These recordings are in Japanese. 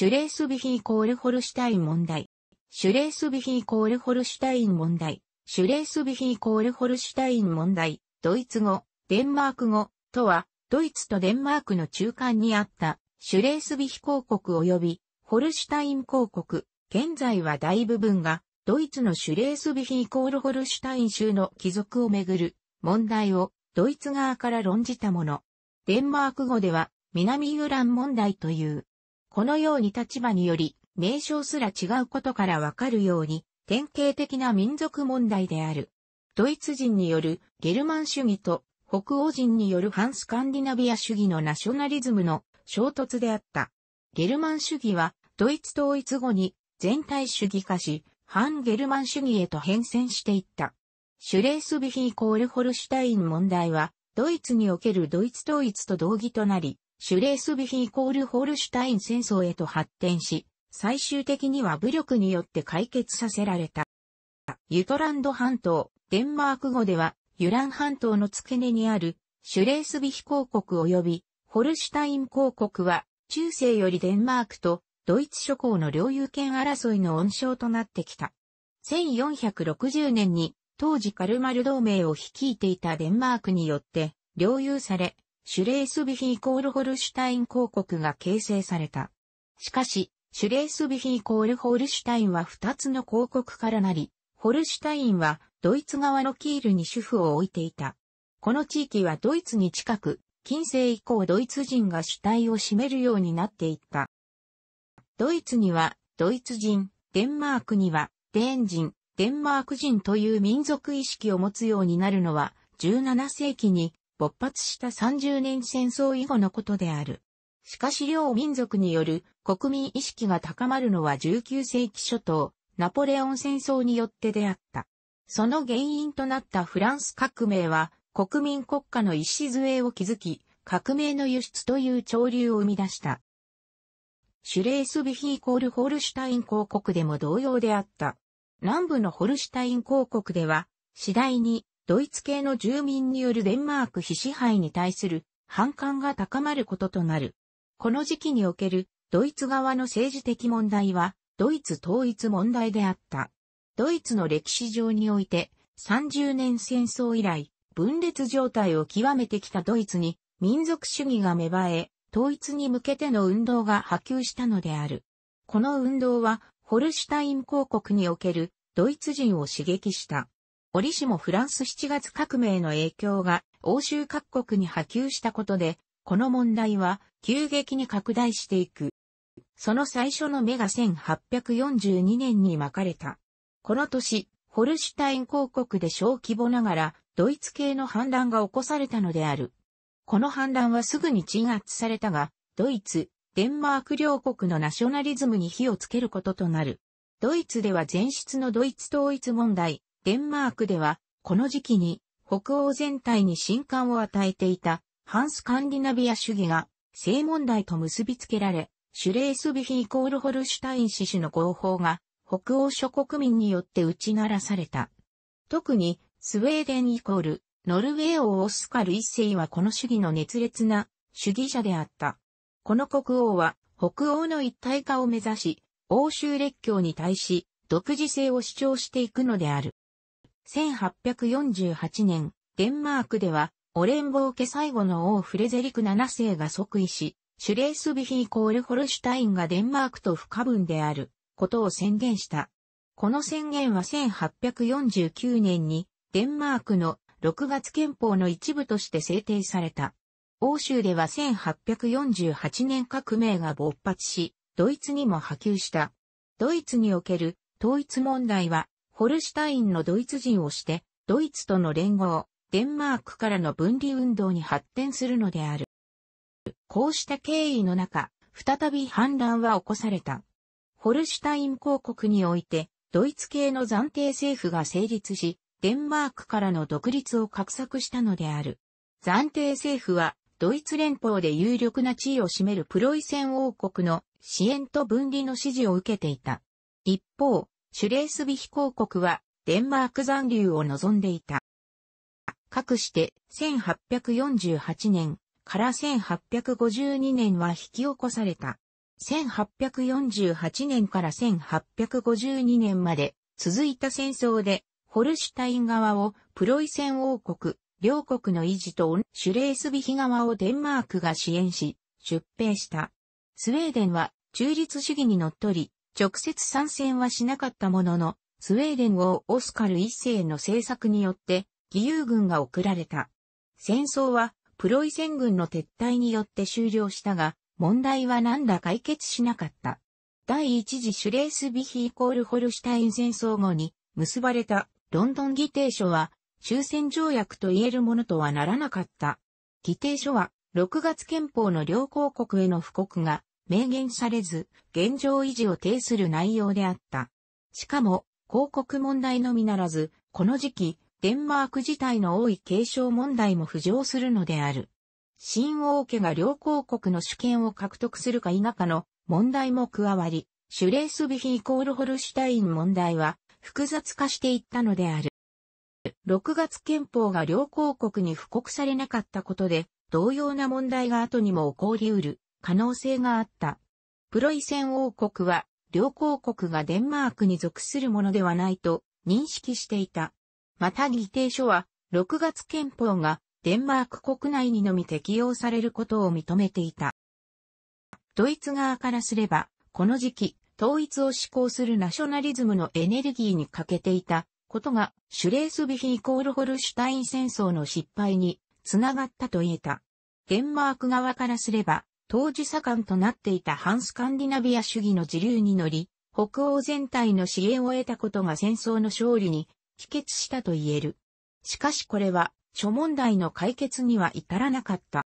シュレースビヒイコールホルシュタイン問題。シュレースビヒイコールホルシュタイン問題。シュレースビヒイコールホルシュタイン問題。ドイツ語、デンマーク語とは、ドイツとデンマークの中間にあった、シュレースビヒ公国及び、ホルシュタイン公国。現在は大部分が、ドイツのシュレースビヒイコールホルシュタイン州の帰属をめぐる問題をドイツ側から論じたもの。デンマーク語では南ユラン問題という。このように立場により、名称すら違うことからわかるように、典型的な民族問題である。ドイツ人によるゲルマン主義と北欧人による反スカンディナビア主義のナショナリズムの衝突であった。ゲルマン主義はドイツ統一後に全体主義化し、反ゲルマン主義へと変遷していった。シュレースビヒーコールホルシュタイン問題は、ドイツにおけるドイツ統一と同義となり、シュレースビヒイコールホルシュタイン戦争へと発展し、最終的には武力によって解決させられた。ユトランド半島、デンマーク語では、ユラン半島の付け根にある、シュレースビヒ公国及び、ホルシュタイン公国は、中世よりデンマークとドイツ諸侯の領有権争いの温床となってきた。1460年に、当時カルマル同盟を率いていたデンマークによって、領有され、シュレースビヒイコールホルシュタイン公国が形成された。しかし、シュレースビヒイコールホルシュタインは2つの公国からなり、ホルシュタインはドイツ側のキールに主婦を置いていた。この地域はドイツに近く、近世以降ドイツ人が主体を占めるようになっていった。ドイツにはドイツ人、デンマークにはデーン人、デンマーク人という民族意識を持つようになるのは17世紀に勃発した30年戦争以後のことである。しかし両民族による国民意識が高まるのは19世紀初頭、ナポレオン戦争によってであった。その原因となったフランス革命は国民国家の礎を築き、革命の輸出という潮流を生み出した。シュレースビヒイコールホルシュタイン公国でも同様であった。南部のホルシュタイン公国では、次第にドイツ系の住民によるデンマーク非支配に対する反感が高まることとなる。この時期におけるドイツ側の政治的問題はドイツ統一問題であった。ドイツの歴史上において30年戦争以来分裂状態を極めてきたドイツに民族主義が芽生え、統一に向けての運動が波及したのである。この運動はホルシュタイン公国におけるドイツ人を刺激した。折しもフランス7月革命の影響が欧州各国に波及したことで、この問題は急激に拡大していく。その最初の目が1842年に巻かれた。この年、ホルシュタイン公国で小規模ながらドイツ系の反乱が起こされたのである。この反乱はすぐに鎮圧されたが、ドイツ、デンマーク両国のナショナリズムに火をつけることとなる。ドイツでは前室のドイツ統一問題、デンマークでは、この時期に北欧全体に震撼を与えていたハンスカンディナビア主義が性問題と結びつけられ、シュレースビヒイコールホルシュタイン氏種の合法が北欧諸国民によって打ち鳴らされた。特にスウェーデンイコールノルウェー王オスカル一世はこの主義の熱烈な主義者であった。この国王は北欧の一体化を目指し、欧州列強に対し独自性を主張していくのである。1848年、デンマークでは、オレンボー家最後の王フレゼリク7世が即位し、シュレースビヒイコールホルシュタインがデンマークと不可分であることを宣言した。この宣言は1849年にデンマークの6月憲法の一部として制定された。欧州では1848年革命が勃発し、ドイツにも波及した。ドイツにおける統一問題はホルシュタインのドイツ人をして、ドイツとの連合、デンマークからの分離運動に発展するのである。こうした経緯の中、再び反乱は起こされた。ホルシュタイン公国において、ドイツ系の暫定政府が成立し、デンマークからの独立を画策したのである。暫定政府は、ドイツ連邦で有力な地位を占めるプロイセン王国の支援と分離の指示を受けていた。一方、シュレースビヒ公国はデンマーク残留を望んでいた。かくして1848年から1852年は引き起こされた。1848年から1852年まで続いた戦争でホルシュタイン側をプロイセン王国、両国の維持とシュレースビヒ側をデンマークが支援し、出兵した。スウェーデンは中立主義にのっとり、直接参戦はしなかったものの、スウェーデン王オスカル一世の政策によって、義勇軍が送られた。戦争は、プロイセン軍の撤退によって終了したが、問題は何だ解決しなかった。第一次シュレースビヒイコールホルシュタイン戦争後に結ばれたロンドン議定書は終戦条約と言えるものとはならなかった。議定書は6月憲法の両公国への布告が明言されず、現状維持を呈する内容であった。しかも、広告問題のみならず、この時期、デンマーク自体の多い継承問題も浮上するのである。新王家が両広告の主権を獲得するか否かの問題も加わり、シュレースビヒイコールホルシュタイン問題は複雑化していったのである。6月憲法が両広告に布告されなかったことで、同様な問題が後にも起こり得る可能性があった。プロイセン王国は、両公国がデンマークに属するものではないと認識していた。また議定書は、6月憲法がデンマーク国内にのみ適用されることを認めていた。ドイツ側からすれば、この時期、統一を施行するナショナリズムのエネルギーに欠けていたことが、シュレースビヒイコールホルシュタイン戦争の失敗につながったと言えた。デンマーク側からすれば、当時盛んとなっていた反スカンディナビア主義の自流に乗り、北欧全体の支援を得たことが戦争の勝利に帰結したと言える。しかしこれは諸問題の解決には至らなかった。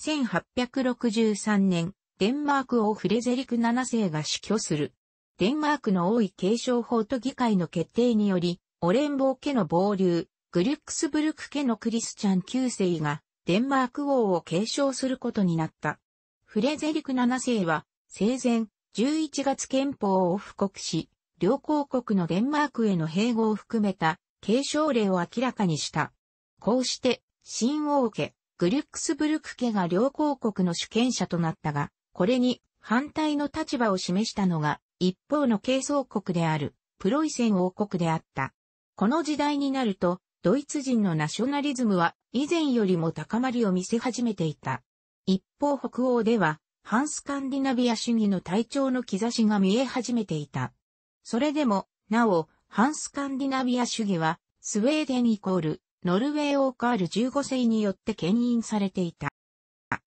1863年、デンマーク王フレゼリク7世が死去する。デンマークの王位継承法と議会の決定により、オレンボー家の暴流、グリュックスブルク家のクリスチャン9世がデンマーク王を継承することになった。フレゼリク7世は、生前、11月憲法を布告し、両公国のデンマークへの併合を含めた継承令を明らかにした。こうして、新王家、グルックスブルク家が両公国の主権者となったが、これに反対の立場を示したのが、一方の継承国である、プロイセン王国であった。この時代になると、ドイツ人のナショナリズムは以前よりも高まりを見せ始めていた。一方北欧では、反スカンディナビア主義の体調の兆しが見え始めていた。それでも、なお、反スカンディナビア主義は、スウェーデンイコール、ノルウェー王カール15世によって牽引されていた。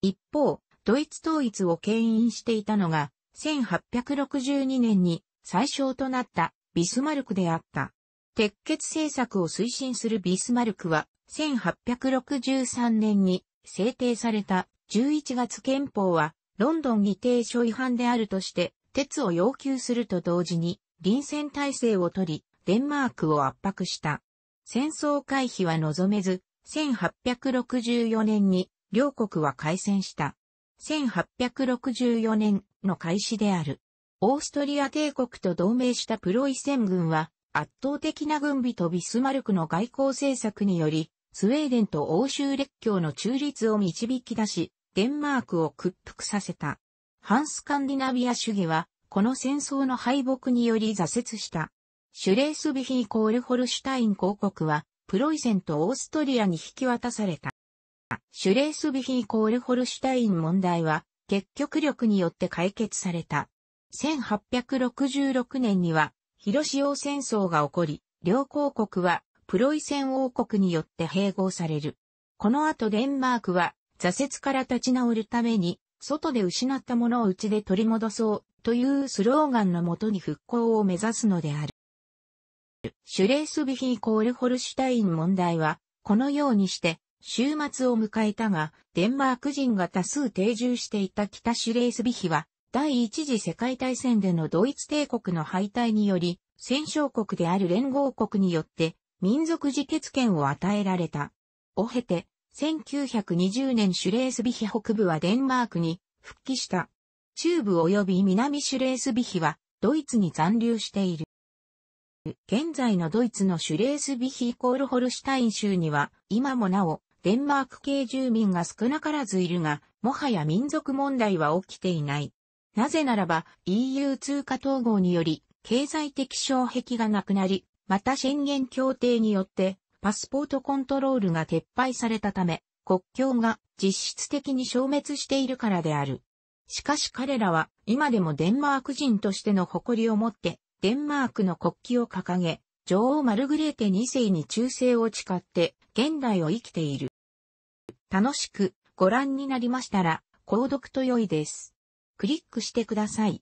一方、ドイツ統一を牽引していたのが、1862年に最小となったビスマルクであった。鉄血政策を推進するビスマルクは、1863年に制定された11月憲法は、ロンドン議定書違反であるとして、鉄を要求すると同時に、臨戦体制をとり、デンマークを圧迫した。戦争回避は望めず、1864年に両国は開戦した。1864年の開始である。オーストリア帝国と同盟したプロイセン軍は圧倒的な軍備とビスマルクの外交政策により、スウェーデンと欧州列強の中立を導き出し、デンマークを屈服させた。反スカンディナビア主義は、この戦争の敗北により挫折した。シュレースビヒーコールホルシュタイン公国は、プロイセンとオーストリアに引き渡された。シュレースビヒーコールホルシュタイン問題は、結局力によって解決された。1866年には、広潮戦争が起こり、両公国はプロイセン王国によって併合される。この後デンマークは挫折から立ち直るために、外で失ったものを内で取り戻そうというスローガンのもとに復興を目指すのである。シュレースビヒイコールホルシュタイン問題は、このようにして、週末を迎えたが、デンマーク人が多数定住していた北シュレースビヒは、第一次世界大戦でのドイツ帝国の敗退により、戦勝国である連合国によって民族自決権を与えられた。を経て、1920年シュレースビヒ北部はデンマークに復帰した。中部及び南シュレースビヒはドイツに残留している。現在のドイツのシュレースビヒイコールホルシュタイン州には今もなおデンマーク系住民が少なからずいるが、もはや民族問題は起きていない。なぜならば EU 通貨統合により経済的障壁がなくなり、また宣言協定によってパスポートコントロールが撤廃されたため、国境が実質的に消滅しているからである。しかし彼らは今でもデンマーク人としての誇りを持ってデンマークの国旗を掲げ、女王マルグレーテ2世に忠誠を誓って現代を生きている。楽しくご覧になりましたら、購読と良いです。クリックしてください。